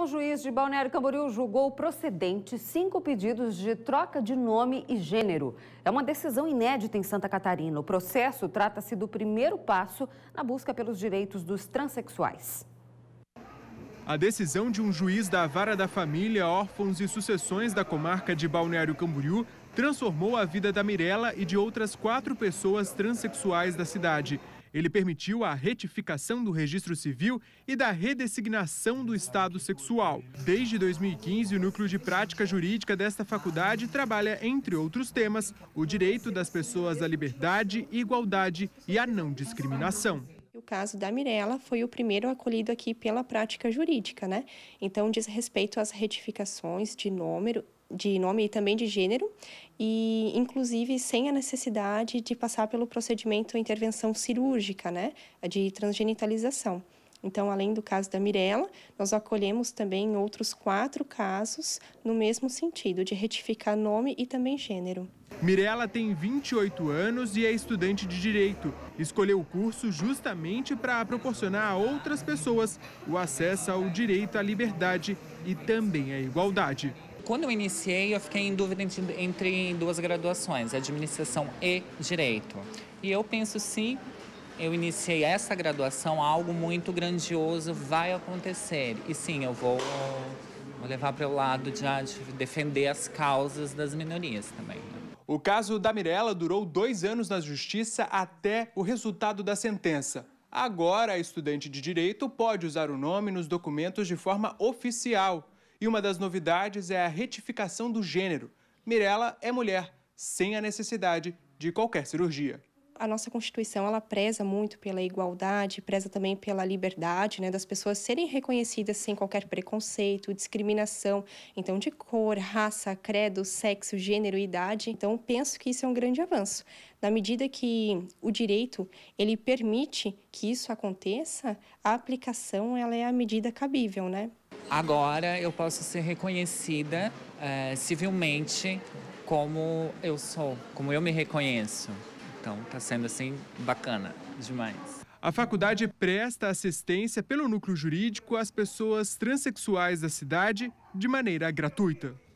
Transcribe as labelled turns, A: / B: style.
A: O juiz de Balneário Camboriú julgou procedente cinco pedidos de troca de nome e gênero. É uma decisão inédita em Santa Catarina. O processo trata-se do primeiro passo na busca pelos direitos dos transexuais.
B: A decisão de um juiz da Vara da Família, Órfãos e Sucessões da comarca de Balneário Camboriú transformou a vida da Mirella e de outras quatro pessoas transexuais da cidade. Ele permitiu a retificação do registro civil e da redesignação do estado sexual. Desde 2015, o núcleo de prática jurídica desta faculdade trabalha, entre outros temas, o direito das pessoas à liberdade, igualdade e à não discriminação.
A: O caso da Mirella foi o primeiro acolhido aqui pela prática jurídica, né? Então, diz respeito às retificações de número de nome e também de gênero, e inclusive sem a necessidade de passar pelo procedimento intervenção cirúrgica, né, de transgenitalização. Então, além do caso da Mirella, nós acolhemos também outros quatro casos no mesmo sentido, de retificar nome e também gênero.
B: Mirella tem 28 anos e é estudante de direito. Escolheu o curso justamente para proporcionar a outras pessoas o acesso ao direito à liberdade
C: e também à igualdade. Quando eu iniciei, eu fiquei em dúvida entre duas graduações, administração e direito. E eu penso sim eu iniciei essa graduação, algo muito grandioso vai acontecer. E sim, eu vou, vou levar para o lado de, ah, de, defender as causas das minorias também. Né?
B: O caso da Mirella durou dois anos na justiça até o resultado da sentença. Agora, a estudante de direito pode usar o nome nos documentos de forma oficial. E uma das novidades é a retificação do gênero. Mirella é mulher, sem a necessidade de qualquer cirurgia
A: a nossa Constituição ela preza muito pela igualdade, preza também pela liberdade né, das pessoas serem reconhecidas sem qualquer preconceito, discriminação, então de cor, raça, credo, sexo, gênero e idade. Então penso que isso é um grande avanço. Na medida que o direito ele permite que isso aconteça, a aplicação ela é a medida cabível, né?
C: agora eu posso ser reconhecida eh, civilmente como eu sou, como eu me reconheço. Então está sendo assim bacana demais.
B: A faculdade presta assistência pelo núcleo jurídico às pessoas transexuais da cidade de maneira gratuita.